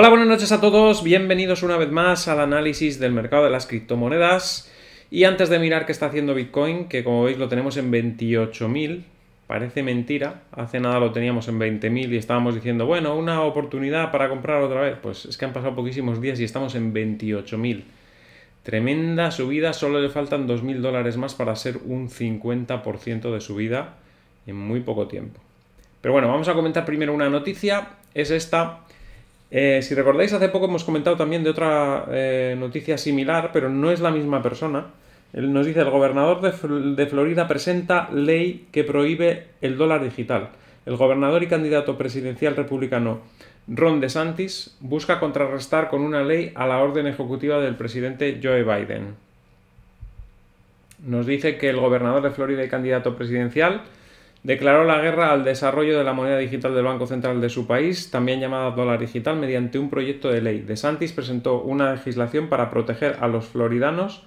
Hola, buenas noches a todos, bienvenidos una vez más al análisis del mercado de las criptomonedas. Y antes de mirar qué está haciendo Bitcoin, que como veis lo tenemos en 28.000, parece mentira, hace nada lo teníamos en 20.000 y estábamos diciendo, bueno, una oportunidad para comprar otra vez. Pues es que han pasado poquísimos días y estamos en 28.000. Tremenda subida, solo le faltan 2.000 dólares más para ser un 50% de subida en muy poco tiempo. Pero bueno, vamos a comentar primero una noticia, es esta eh, si recordáis, hace poco hemos comentado también de otra eh, noticia similar, pero no es la misma persona. nos dice, el gobernador de Florida presenta ley que prohíbe el dólar digital. El gobernador y candidato presidencial republicano Ron DeSantis busca contrarrestar con una ley a la orden ejecutiva del presidente Joe Biden. Nos dice que el gobernador de Florida y candidato presidencial Declaró la guerra al desarrollo de la moneda digital del Banco Central de su país, también llamada dólar digital, mediante un proyecto de ley. De Santis presentó una legislación para proteger a los floridanos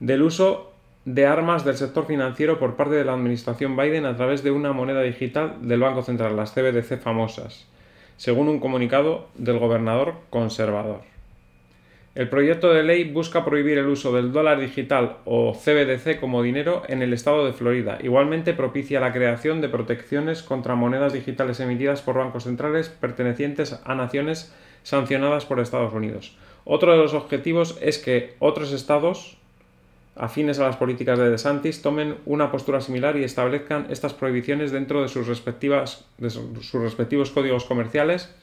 del uso de armas del sector financiero por parte de la administración Biden a través de una moneda digital del Banco Central, las CBDC famosas, según un comunicado del gobernador conservador. El proyecto de ley busca prohibir el uso del dólar digital o CBDC como dinero en el estado de Florida. Igualmente propicia la creación de protecciones contra monedas digitales emitidas por bancos centrales pertenecientes a naciones sancionadas por Estados Unidos. Otro de los objetivos es que otros estados afines a las políticas de DeSantis tomen una postura similar y establezcan estas prohibiciones dentro de sus, respectivas, de sus respectivos códigos comerciales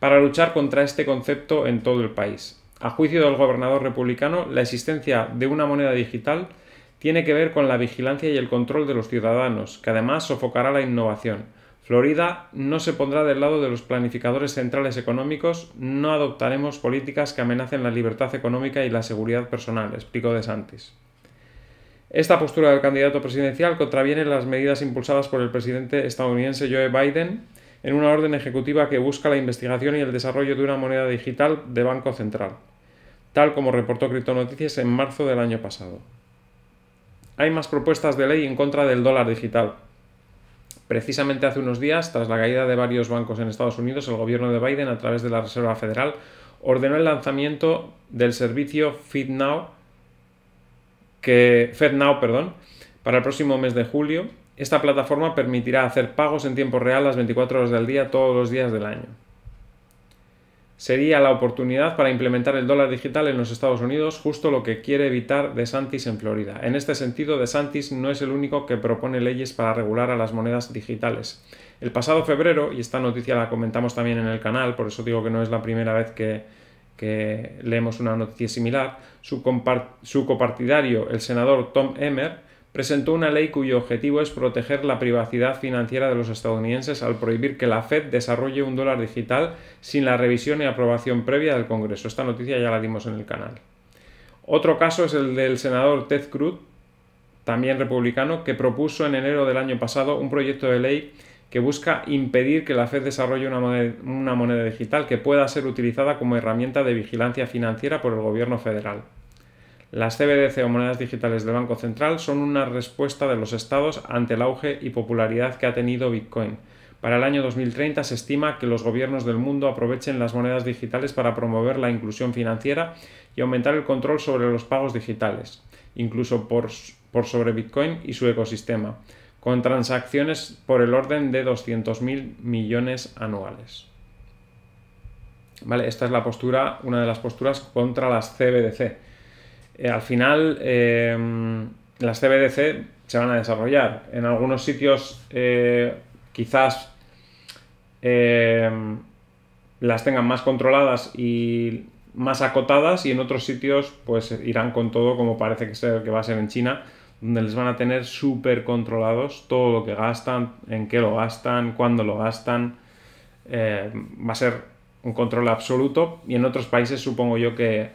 para luchar contra este concepto en todo el país. A juicio del gobernador republicano, la existencia de una moneda digital tiene que ver con la vigilancia y el control de los ciudadanos, que además sofocará la innovación. Florida no se pondrá del lado de los planificadores centrales económicos, no adoptaremos políticas que amenacen la libertad económica y la seguridad personal, explicó DeSantis. Esta postura del candidato presidencial contraviene las medidas impulsadas por el presidente estadounidense Joe Biden en una orden ejecutiva que busca la investigación y el desarrollo de una moneda digital de Banco Central tal como reportó Noticias en marzo del año pasado. Hay más propuestas de ley en contra del dólar digital. Precisamente hace unos días, tras la caída de varios bancos en Estados Unidos, el gobierno de Biden, a través de la Reserva Federal, ordenó el lanzamiento del servicio FedNow, que, perdón, para el próximo mes de julio. Esta plataforma permitirá hacer pagos en tiempo real las 24 horas del día todos los días del año sería la oportunidad para implementar el dólar digital en los Estados Unidos, justo lo que quiere evitar DeSantis en Florida. En este sentido, DeSantis no es el único que propone leyes para regular a las monedas digitales. El pasado febrero, y esta noticia la comentamos también en el canal, por eso digo que no es la primera vez que, leemos una noticia similar, su, su copartidario, el senador Tom Emmer, presentó una ley cuyo objetivo es proteger la privacidad financiera de los estadounidenses al prohibir que la Fed desarrolle un dólar digital sin la revisión y aprobación previa del Congreso. Esta noticia ya la dimos en el canal. Otro caso es el del senador Ted Cruz, también republicano, que propuso en enero del año pasado un proyecto de ley que busca impedir que la Fed desarrolle una moneda, digital que pueda ser utilizada como herramienta de vigilancia financiera por el gobierno federal. Las CBDC o monedas digitales del Banco Central son una respuesta de los estados ante el auge y popularidad que ha tenido Bitcoin. Para el año 2030 se estima que los gobiernos del mundo aprovechen las monedas digitales para promover la inclusión financiera y aumentar el control sobre los pagos digitales, incluso por, sobre Bitcoin y su ecosistema, con transacciones por el orden de 200.000 millones anuales. Vale, esta es la postura, una de las posturas contra las CBDC eh, al final eh, las CBDC se van a desarrollar. En algunos sitios eh, quizás las tengan más controladas y más acotadas y en otros sitios pues irán con todo como parece que, que va a ser en China donde les van a tener súper controlados todo lo que gastan, en qué lo gastan, cuándo lo gastan. va a ser un control absoluto y en otros países supongo yo que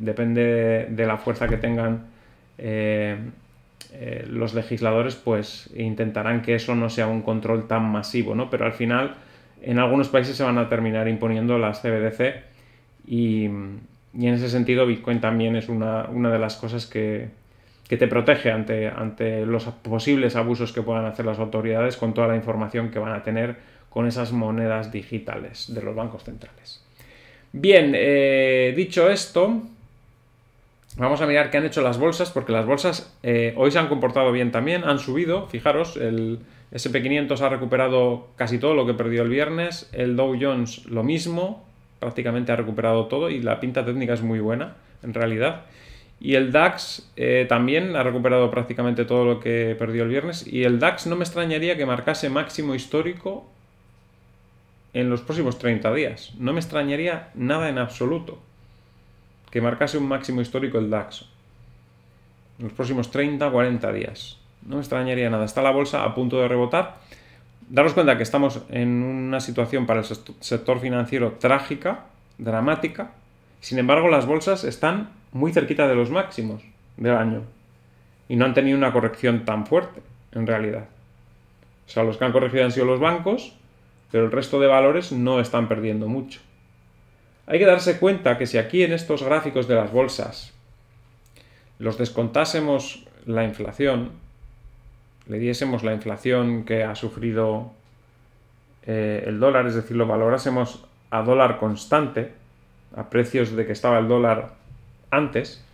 depende de la fuerza que tengan eh, eh, los legisladores, pues intentarán que eso no sea un control tan masivo, ¿no? Pero al final, en algunos países se van a terminar imponiendo las CBDC y, en ese sentido Bitcoin también es una, de las cosas que, te protege ante, los posibles abusos que puedan hacer las autoridades con toda la información que van a tener con esas monedas digitales de los bancos centrales. Bien, eh, dicho esto, Vamos a mirar qué han hecho las bolsas, porque las bolsas eh, hoy se han comportado bien también, han subido, fijaros, el SP500 ha recuperado casi todo lo que perdió el viernes, el Dow Jones lo mismo, prácticamente ha recuperado todo y la pinta técnica es muy buena, en realidad. Y el DAX eh, también ha recuperado prácticamente todo lo que perdió el viernes. Y el DAX no me extrañaría que marcase máximo histórico en los próximos 30 días. No me extrañaría nada en absoluto que marcase un máximo histórico el DAX en los próximos 30, 40 días. No me extrañaría nada. Está la bolsa a punto de rebotar. Daros cuenta que estamos en una situación para el sector financiero trágica, dramática. Sin embargo, las bolsas están muy cerquita de los máximos del año y no han tenido una corrección tan fuerte, en realidad. O sea, los que han corregido han sido los bancos, pero el resto de valores no están perdiendo mucho. Hay que darse cuenta que si aquí en estos gráficos de las bolsas los descontásemos la inflación, le diésemos la inflación que ha sufrido eh, el dólar, es decir, lo valorásemos a dólar constante, a precios de que estaba el dólar antes,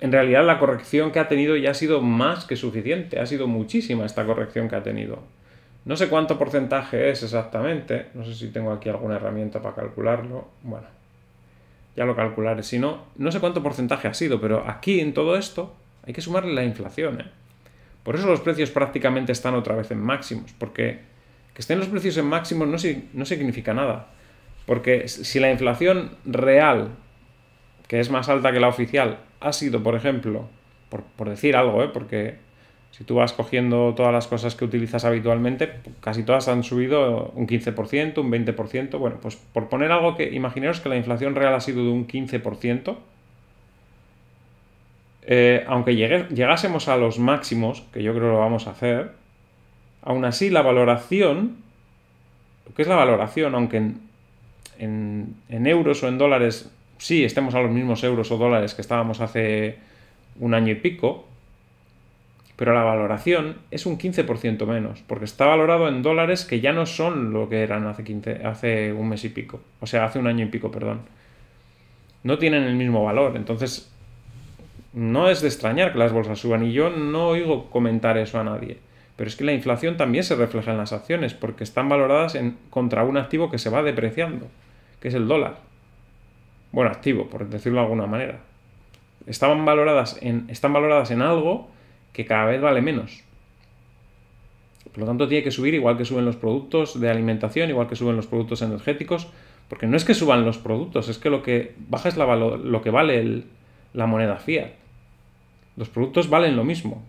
en realidad la corrección que ha tenido ya ha sido más que suficiente, ha sido muchísima esta corrección que ha tenido. No sé cuánto porcentaje es exactamente, no sé si tengo aquí alguna herramienta para calcularlo, bueno, ya lo calcularé, si no, no sé cuánto porcentaje ha sido, pero aquí en todo esto hay que sumarle la inflación. ¿eh? Por eso los precios prácticamente están otra vez en máximos, porque que estén los precios en máximos no, no significa nada, porque si la inflación real, que es más alta que la oficial, ha sido, por ejemplo, por, por decir algo, ¿eh? porque si tú vas cogiendo todas las cosas que utilizas habitualmente, casi todas han subido un 15%, un 20%. Bueno, pues por poner algo que, imaginaros que la inflación real ha sido de un 15%, eh, aunque llegásemos a los máximos, que yo creo lo vamos a hacer, aún así la valoración, qué que es la valoración, aunque en euros o en dólares, sí, estemos a los mismos euros o dólares que estábamos hace un año y pico, pero la valoración es un 15% menos, porque está valorado en dólares que ya no son lo que eran hace, hace un mes y pico, o sea, hace un año y pico, perdón. No tienen el mismo valor, entonces no es de extrañar que las bolsas suban y yo no oigo comentar eso a nadie. Pero es que la inflación también se refleja en las acciones, porque están valoradas en, contra un activo que se va depreciando, que es el dólar. Bueno, activo, por decirlo de alguna manera. Estaban valoradas en, están valoradas en algo que cada vez vale menos. Por lo tanto, tiene que subir igual que suben los productos de alimentación, igual que suben los productos energéticos, porque no es que suban los productos, es que lo que baja es la lo que vale la moneda fiat. Los productos valen lo mismo,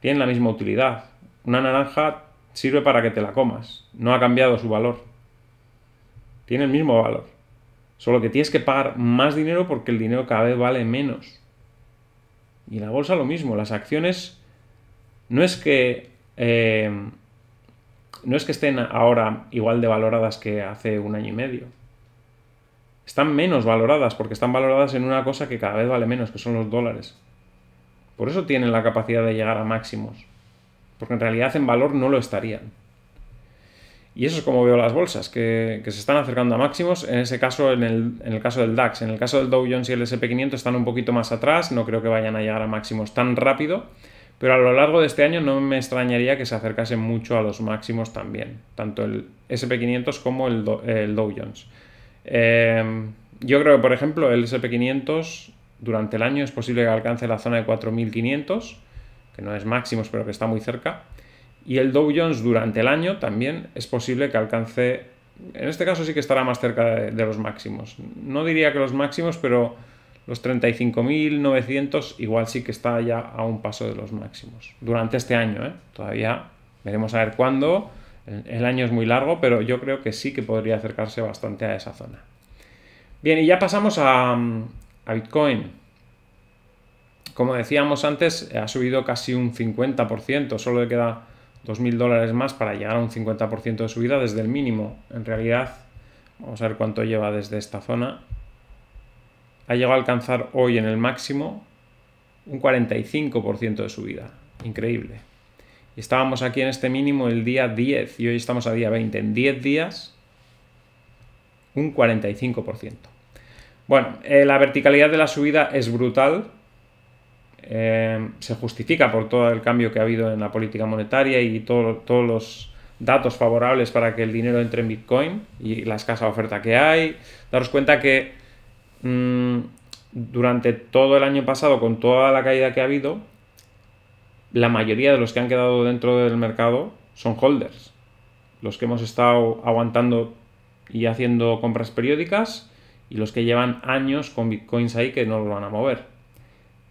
tienen la misma utilidad. Una naranja sirve para que te la comas, no ha cambiado su valor. Tiene el mismo valor, solo que tienes que pagar más dinero porque el dinero cada vez vale menos. Y la bolsa lo mismo, las acciones no es que... Eh, no es que estén ahora igual de valoradas que hace un año y medio. Están menos valoradas porque están valoradas en una cosa que cada vez vale menos, que son los dólares. Por eso tienen la capacidad de llegar a máximos. Porque en realidad en valor no lo estarían. Y eso es como veo las bolsas, que, se están acercando a máximos. En ese caso, en el, caso del DAX, en el caso del Dow Jones y el SP500 están un poquito más atrás. No creo que vayan a llegar a máximos tan rápido. Pero a lo largo de este año no me extrañaría que se acercasen mucho a los máximos también, tanto el SP500 como el, Dow Jones. Em, yo creo que, por ejemplo, el SP500 durante el año es posible que alcance la zona de 4500, que no es máximos, pero que está muy cerca. Y el Dow Jones durante el año también es posible que alcance, en este caso sí que estará más cerca de, los máximos. No diría que los máximos, pero los 35.900 igual sí que está ya a un paso de los máximos. Durante este año, ¿eh? todavía veremos a ver cuándo. El, año es muy largo, pero yo creo que sí que podría acercarse bastante a esa zona. Bien, y ya pasamos a, a Bitcoin. Como decíamos antes, ha subido casi un 50%, solo le queda 2.000 dólares más para llegar a un 50% de subida desde el mínimo. En realidad, vamos a ver cuánto lleva desde esta zona. Ha llegado a alcanzar hoy en el máximo un 45% de subida. Increíble. estábamos aquí en este mínimo el día 10 y hoy estamos a día 20. En 10 días, un 45%. Bueno, eh, la verticalidad de la subida es brutal. Eh, se justifica por todo el cambio que ha habido en la política monetaria y todos los datos favorables para que el dinero entre en Bitcoin y la escasa oferta que hay. Daros cuenta que mm, durante todo el año pasado, con toda la caída que ha habido, la mayoría de los que han quedado dentro del mercado son holders. Los que hemos estado aguantando y haciendo compras periódicas y los que llevan años con bitcoins ahí que no lo van a mover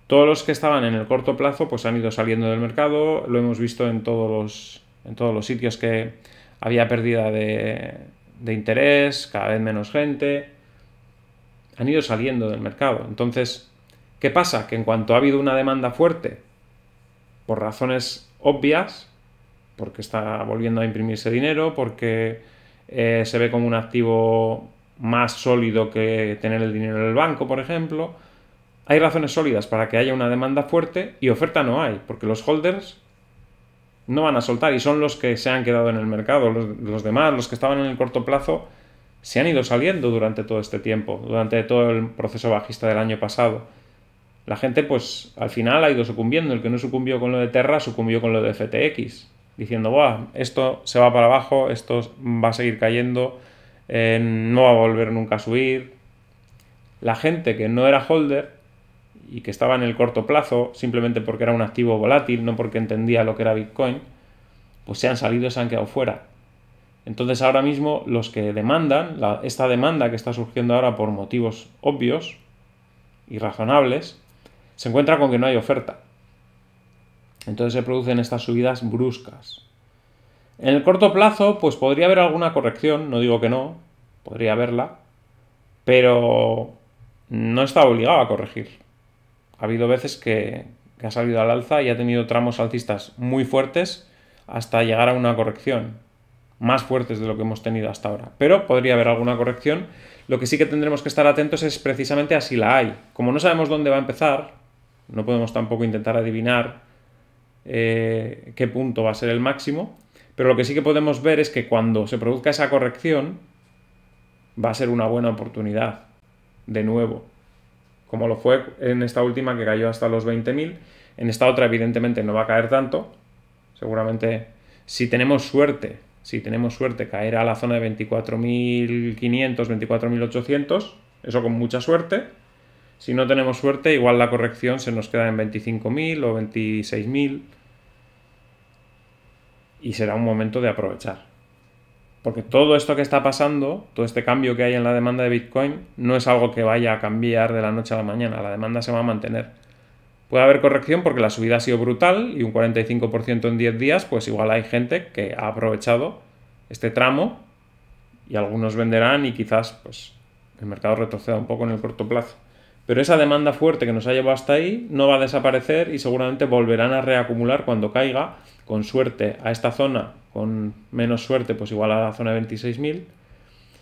todos los que estaban en el corto plazo pues han ido saliendo del mercado, lo hemos visto en todos los, en todos los sitios que había pérdida de, de interés, cada vez menos gente, han ido saliendo del mercado. Entonces, ¿qué pasa? Que en cuanto ha habido una demanda fuerte, por razones obvias, porque está volviendo a imprimirse dinero, porque eh, se ve como un activo más sólido que tener el dinero en el banco, por ejemplo, hay razones sólidas para que haya una demanda fuerte y oferta no hay, porque los holders no van a soltar y son los que se han quedado en el mercado. Los, demás, los que estaban en el corto plazo, se han ido saliendo durante todo este tiempo, durante todo el proceso bajista del año pasado. La gente, pues, al final ha ido sucumbiendo. El que no sucumbió con lo de Terra, sucumbió con lo de FTX, diciendo, Buah, esto se va para abajo, esto va a seguir cayendo, eh, no va a volver nunca a subir. La gente que no era holder y que estaba en el corto plazo simplemente porque era un activo volátil, no porque entendía lo que era Bitcoin, pues se han salido y se han quedado fuera. Entonces ahora mismo los que demandan, esta demanda que está surgiendo ahora por motivos obvios y razonables, se encuentra con que no hay oferta. Entonces se producen estas subidas bruscas. En el corto plazo, pues podría haber alguna corrección, no digo que no, podría haberla, pero no está obligado a corregir ha habido veces que, ha salido al alza y ha tenido tramos alcistas muy fuertes hasta llegar a una corrección, más fuertes de lo que hemos tenido hasta ahora. Pero podría haber alguna corrección. Lo que sí que tendremos que estar atentos es precisamente a si la hay. Como no sabemos dónde va a empezar, no podemos tampoco intentar adivinar eh, qué punto va a ser el máximo, pero lo que sí que podemos ver es que cuando se produzca esa corrección, va a ser una buena oportunidad, de nuevo, como lo fue en esta última que cayó hasta los 20.000. En esta otra evidentemente no va a caer tanto. Seguramente si tenemos suerte, si tenemos suerte, caerá a la zona de 24.500, 24.800, eso con mucha suerte. Si no tenemos suerte, igual la corrección se nos queda en 25.000 o 26.000 y será un momento de aprovechar. Porque todo esto que está pasando, todo este cambio que hay en la demanda de Bitcoin, no es algo que vaya a cambiar de la noche a la mañana, la demanda se va a mantener. Puede haber corrección porque la subida ha sido brutal y un 45% en 10 días, pues igual hay gente que ha aprovechado este tramo y algunos venderán y quizás pues, el mercado retroceda un poco en el corto plazo. Pero esa demanda fuerte que nos ha llevado hasta ahí no va a desaparecer y seguramente volverán a reacumular cuando caiga, con suerte, a esta zona, con menos suerte, pues igual a la zona de 26.000,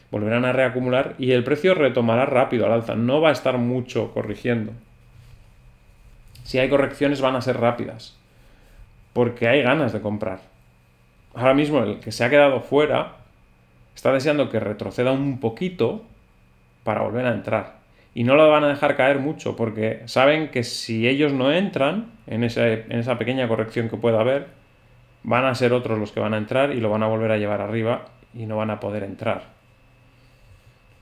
volverán a reacumular y el precio retomará rápido al alza, no va a estar mucho corrigiendo. Si hay correcciones van a ser rápidas, porque hay ganas de comprar. Ahora mismo el que se ha quedado fuera está deseando que retroceda un poquito para volver a entrar y no lo van a dejar caer mucho porque saben que si ellos no entran en, esa pequeña corrección que pueda haber, van a ser otros los que van a entrar y lo van a volver a llevar arriba y no van a poder entrar.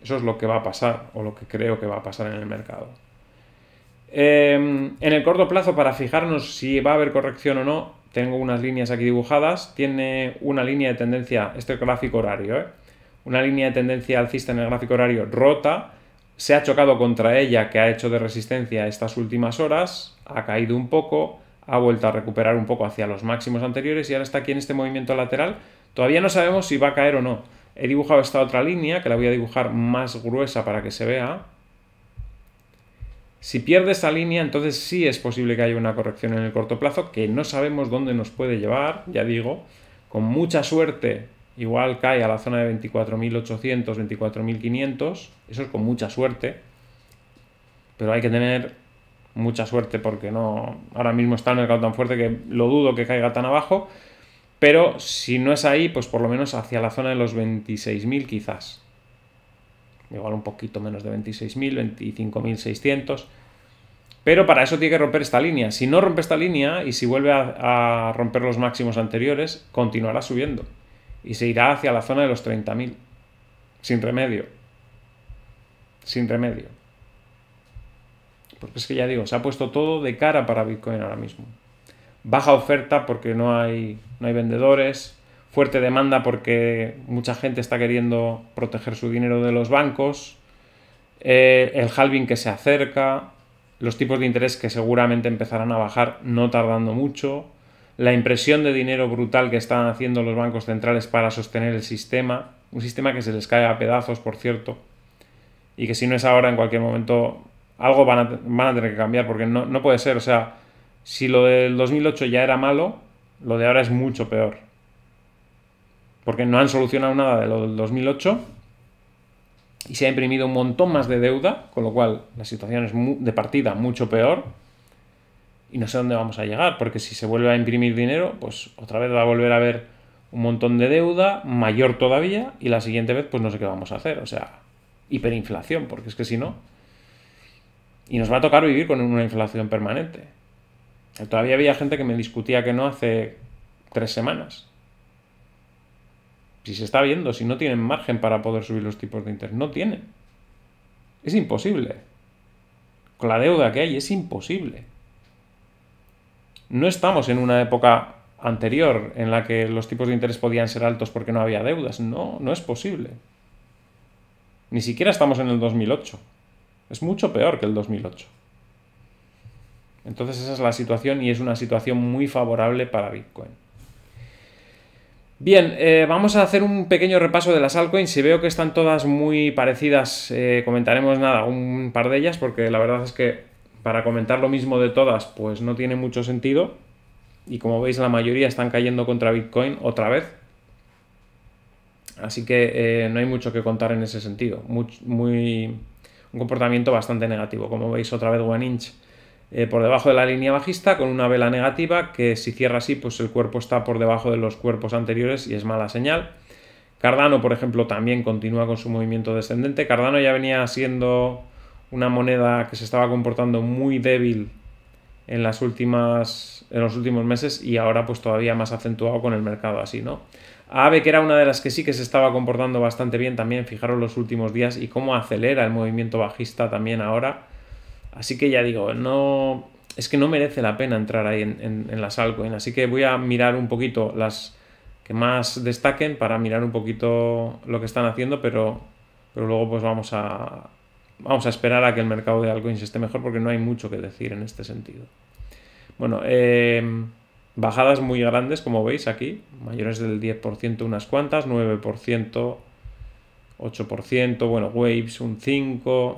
Eso es lo que va a pasar o lo que creo que va a pasar en el mercado. Em, en el corto plazo, para fijarnos si va a haber corrección o no, tengo unas líneas aquí dibujadas. Tiene una línea de tendencia, este gráfico horario, ¿eh? una línea de tendencia alcista en el gráfico horario rota se ha chocado contra ella, que ha hecho de resistencia estas últimas horas, ha caído un poco, ha vuelto a recuperar un poco hacia los máximos anteriores y ahora está aquí en este movimiento lateral. Todavía no sabemos si va a caer o no. He dibujado esta otra línea, que la voy a dibujar más gruesa para que se vea. Si pierde esta línea, entonces sí es posible que haya una corrección en el corto plazo, que no sabemos dónde nos puede llevar, ya digo. Con mucha suerte igual cae a la zona de 24.800, 24.500, eso es con mucha suerte, pero hay que tener mucha suerte porque no, ahora mismo está en el mercado tan fuerte que lo dudo que caiga tan abajo, pero si no es ahí, pues por lo menos hacia la zona de los 26.000 quizás, igual un poquito menos de 26.000, 25.600. Pero para eso tiene que romper esta línea. Si no rompe esta línea y si vuelve a, a romper los máximos anteriores, continuará subiendo y se irá hacia la zona de los 30.000. Sin remedio. Sin remedio. Porque es que ya digo, se ha puesto todo de cara para Bitcoin ahora mismo. Baja oferta porque no hay, no hay vendedores. Fuerte demanda porque mucha gente está queriendo proteger su dinero de los bancos. Eh, el halving que se acerca. Los tipos de interés que seguramente empezarán a bajar no tardando mucho la impresión de dinero brutal que están haciendo los bancos centrales para sostener el sistema, un sistema que se les cae a pedazos, por cierto, y que si no es ahora, en cualquier momento algo van a, tener que cambiar, porque no, no puede ser, o sea, si lo del 2008 ya era malo, lo de ahora es mucho peor. Porque no han solucionado nada de lo del 2008 y se ha imprimido un montón más de deuda, con lo cual la situación es de partida mucho peor y no sé dónde vamos a llegar, porque si se vuelve a imprimir dinero, pues otra vez va a volver a haber un montón de deuda, mayor todavía, y la siguiente vez, pues no sé qué vamos a hacer, o sea, hiperinflación, porque es que si no, y nos va a tocar vivir con una inflación permanente. Todavía había gente que me discutía que no hace tres semanas. Si se está viendo, si no tienen margen para poder subir los tipos de interés, no tienen. Es imposible. Con la deuda que hay, es imposible no estamos en una época anterior en la que los tipos de interés podían ser altos porque no había deudas. No, no es posible. Ni siquiera estamos en el 2008. Es mucho peor que el 2008. Entonces esa es la situación y es una situación muy favorable para Bitcoin. Bien, eh, vamos a hacer un pequeño repaso de las altcoins. Si veo que están todas muy parecidas, eh, comentaremos nada, un par de ellas, porque la verdad es que para comentar lo mismo de todas, pues no tiene mucho sentido. Y como veis, la mayoría están cayendo contra Bitcoin otra vez. Así que eh, no hay mucho que contar en ese sentido. Muy, un comportamiento bastante negativo. Como veis, otra vez One Inch eh, por debajo de la línea bajista con una vela negativa que si cierra así, pues el cuerpo está por debajo de los cuerpos anteriores y es mala señal. Cardano, por ejemplo, también continúa con su movimiento descendente. Cardano ya venía siendo una moneda que se estaba comportando muy débil en las últimas en los últimos meses y ahora pues todavía más acentuado con el mercado así, ¿no? ave que era una de las que sí que se estaba comportando bastante bien también, fijaros los últimos días y cómo acelera el movimiento bajista también ahora. Así que ya digo, no es que no merece la pena entrar ahí en, en, las altcoins, así que voy a mirar un poquito las que más destaquen para mirar un poquito lo que están haciendo, pero, pero luego pues vamos a, vamos a esperar a que el mercado de altcoins esté mejor porque no hay mucho que decir en este sentido. Bueno, em, bajadas muy grandes, como veis aquí, mayores del 10%, unas cuantas, 9%, 8%, bueno, Waves un 5%,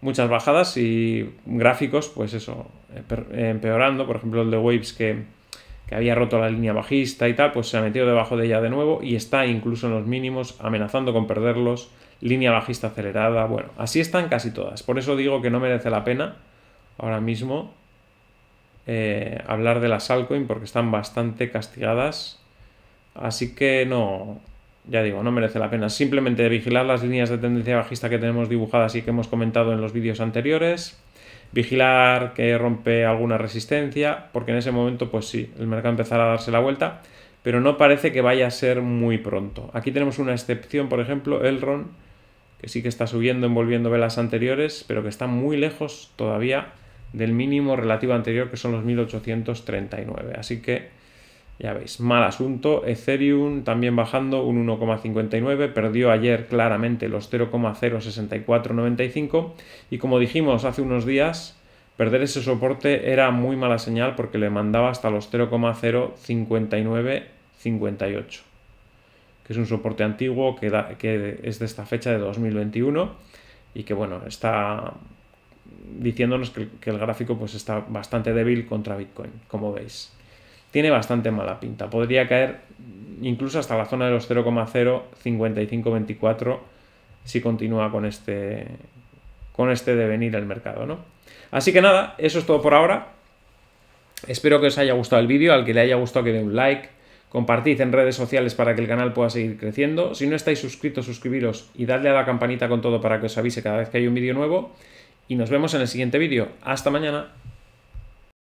muchas bajadas y gráficos, pues eso, empeorando, por ejemplo el de Waves que, que había roto la línea bajista y tal, pues se ha metido debajo de ella de nuevo y está incluso en los mínimos amenazando con perderlos línea bajista acelerada, bueno, así están casi todas. Por eso digo que no merece la pena ahora mismo eh, hablar de las altcoins porque están bastante castigadas. Así que no, ya digo, no merece la pena. Simplemente vigilar las líneas de tendencia bajista que tenemos dibujadas y que hemos comentado en los vídeos anteriores. Vigilar que rompe alguna resistencia, porque en ese momento, pues sí, el mercado empezará a darse la vuelta, pero no parece que vaya a ser muy pronto. Aquí tenemos una excepción, por ejemplo, RON que sí que está subiendo envolviendo velas anteriores, pero que está muy lejos todavía del mínimo relativo anterior que son los 1839. Así que ya veis, mal asunto. Ethereum también bajando un 1,59, perdió ayer claramente los 0,06495 y como dijimos hace unos días, perder ese soporte era muy mala señal porque le mandaba hasta los 0,05958 que es un soporte antiguo que, que es de esta fecha de 2021 y que bueno, está diciéndonos que, el gráfico pues está bastante débil contra Bitcoin, como veis. Tiene bastante mala pinta, podría caer incluso hasta la zona de los 0,05524 si continúa con este con este devenir el mercado, ¿no? Así que nada, eso es todo por ahora. Espero que os haya gustado el vídeo, al que le haya gustado que dé un like, Compartid en redes sociales para que el canal pueda seguir creciendo. Si no estáis suscritos, suscribiros y dadle a la campanita con todo para que os avise cada vez que hay un vídeo nuevo. Y nos vemos en el siguiente vídeo. Hasta mañana.